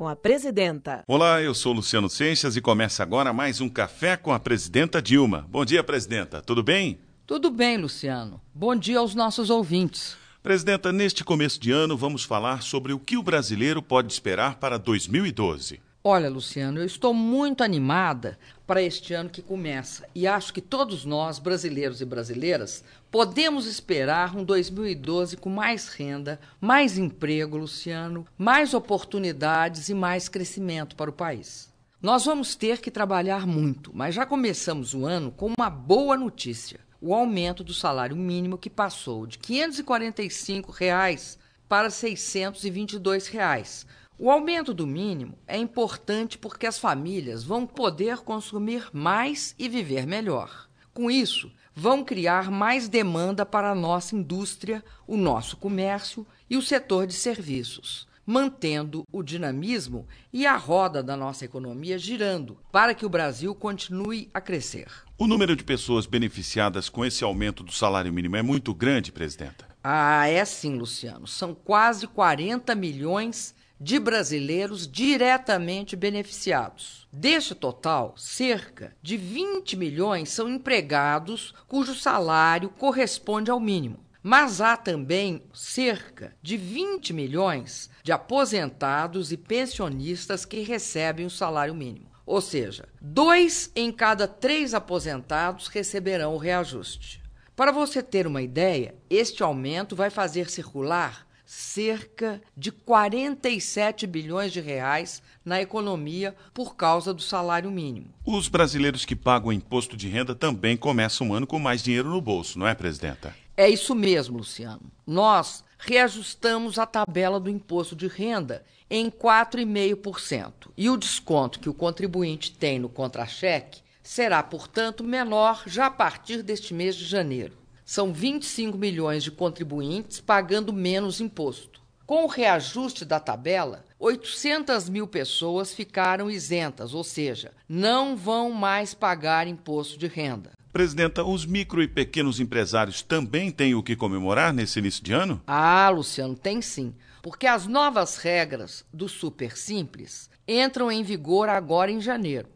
com a presidenta. Olá, eu sou Luciano Seixas e começa agora mais um Café com a presidenta Dilma. Bom dia, presidenta. Tudo bem? Tudo bem, Luciano. Bom dia aos nossos ouvintes. Presidenta, neste começo de ano vamos falar sobre o que o brasileiro pode esperar para 2012. Olha, Luciano, eu estou muito animada para este ano que começa e acho que todos nós, brasileiros e brasileiras, podemos esperar um 2012 com mais renda, mais emprego, Luciano, mais oportunidades e mais crescimento para o país. Nós vamos ter que trabalhar muito, mas já começamos o ano com uma boa notícia: o aumento do salário mínimo que passou de R$ 545 reais para R$ 622. Reais o aumento do mínimo é importante porque as famílias vão poder consumir mais e viver melhor. Com isso, vão criar mais demanda para a nossa indústria, o nosso comércio e o setor de serviços, mantendo o dinamismo e a roda da nossa economia girando para que o Brasil continue a crescer. O número de pessoas beneficiadas com esse aumento do salário mínimo é muito grande, presidenta. Ah, é sim, Luciano. São quase 40 milhões de brasileiros diretamente beneficiados. Deste total, cerca de 20 milhões são empregados cujo salário corresponde ao mínimo. Mas há também cerca de 20 milhões de aposentados e pensionistas que recebem o salário mínimo. Ou seja, dois em cada três aposentados receberão o reajuste. Para você ter uma ideia, este aumento vai fazer circular cerca de 47 bilhões de reais na economia por causa do salário mínimo. Os brasileiros que pagam imposto de renda também começam o um ano com mais dinheiro no bolso, não é, presidenta? É isso mesmo, Luciano. Nós reajustamos a tabela do imposto de renda em 4,5%. E o desconto que o contribuinte tem no contra-cheque será, portanto, menor já a partir deste mês de janeiro. São 25 milhões de contribuintes pagando menos imposto. Com o reajuste da tabela, 800 mil pessoas ficaram isentas, ou seja, não vão mais pagar imposto de renda. Presidenta, os micro e pequenos empresários também têm o que comemorar nesse início de ano? Ah, Luciano, tem sim. Porque as novas regras do Super Simples entram em vigor agora em janeiro.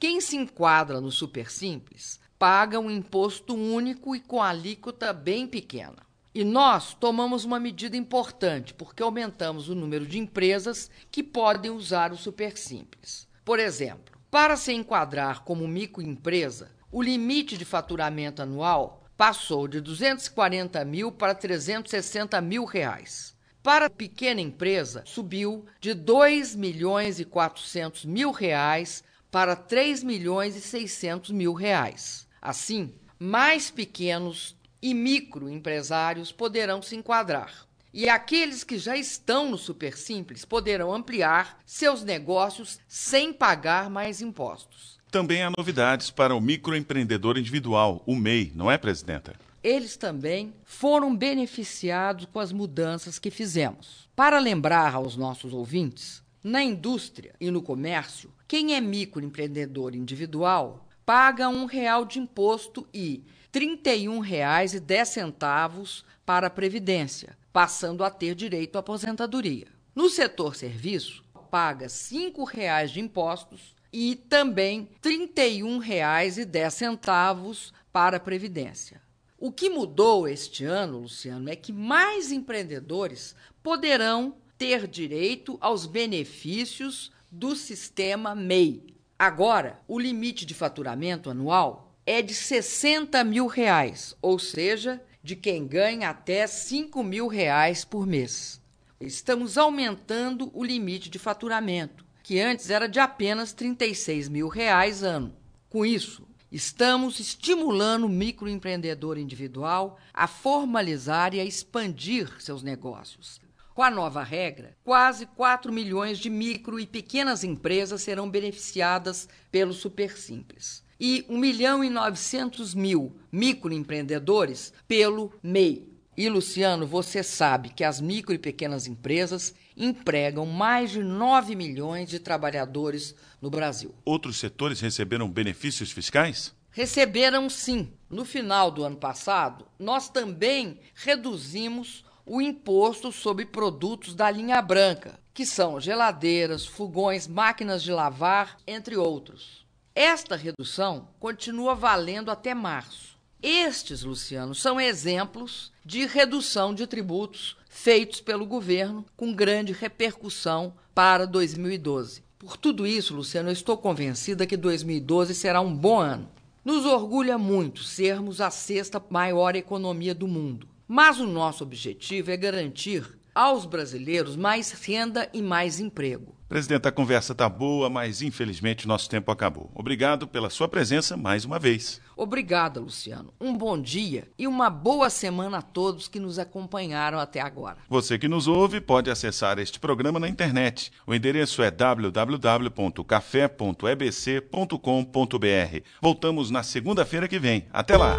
Quem se enquadra no Super Simples paga um imposto único e com alíquota bem pequena. E nós tomamos uma medida importante, porque aumentamos o número de empresas que podem usar o Super Simples. Por exemplo, para se enquadrar como microempresa, o limite de faturamento anual passou de 240 mil para 360 mil reais. Para pequena empresa, subiu de 2 milhões e 400 mil reais para 3 milhões e 600 mil reais. Assim, mais pequenos e microempresários poderão se enquadrar. E aqueles que já estão no Super Simples poderão ampliar seus negócios sem pagar mais impostos. Também há novidades para o microempreendedor individual, o MEI, não é, presidenta? Eles também foram beneficiados com as mudanças que fizemos. Para lembrar aos nossos ouvintes, na indústria e no comércio, quem é microempreendedor individual paga um real de imposto e R$ 31,10 para a Previdência, passando a ter direito à aposentadoria. No setor serviço, paga R$ 5,00 de impostos e também R$ 31,10 para a Previdência. O que mudou este ano, Luciano, é que mais empreendedores poderão ter direito aos benefícios do sistema MEI, Agora, o limite de faturamento anual é de 60 mil reais, ou seja, de quem ganha até 5 mil reais por mês. Estamos aumentando o limite de faturamento, que antes era de apenas 36 mil reais ano. Com isso, Estamos estimulando o microempreendedor individual a formalizar e a expandir seus negócios, com a nova regra, quase 4 milhões de micro e pequenas empresas serão beneficiadas pelo Super Simples e 1 milhão e 900 mil microempreendedores pelo MEI. E Luciano, você sabe que as micro e pequenas empresas empregam mais de 9 milhões de trabalhadores no Brasil. Outros setores receberam benefícios fiscais? Receberam sim. No final do ano passado, nós também reduzimos o imposto sobre produtos da linha branca, que são geladeiras, fogões, máquinas de lavar, entre outros. Esta redução continua valendo até março. Estes, Luciano, são exemplos de redução de tributos feitos pelo governo com grande repercussão para 2012. Por tudo isso, Luciano, eu estou convencida que 2012 será um bom ano. Nos orgulha muito sermos a sexta maior economia do mundo. Mas o nosso objetivo é garantir aos brasileiros mais renda e mais emprego. Presidente, a conversa está boa, mas infelizmente nosso tempo acabou. Obrigado pela sua presença mais uma vez. Obrigada, Luciano. Um bom dia e uma boa semana a todos que nos acompanharam até agora. Você que nos ouve pode acessar este programa na internet. O endereço é www.café.ebc.com.br. Voltamos na segunda-feira que vem. Até lá!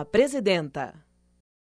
a presidenta.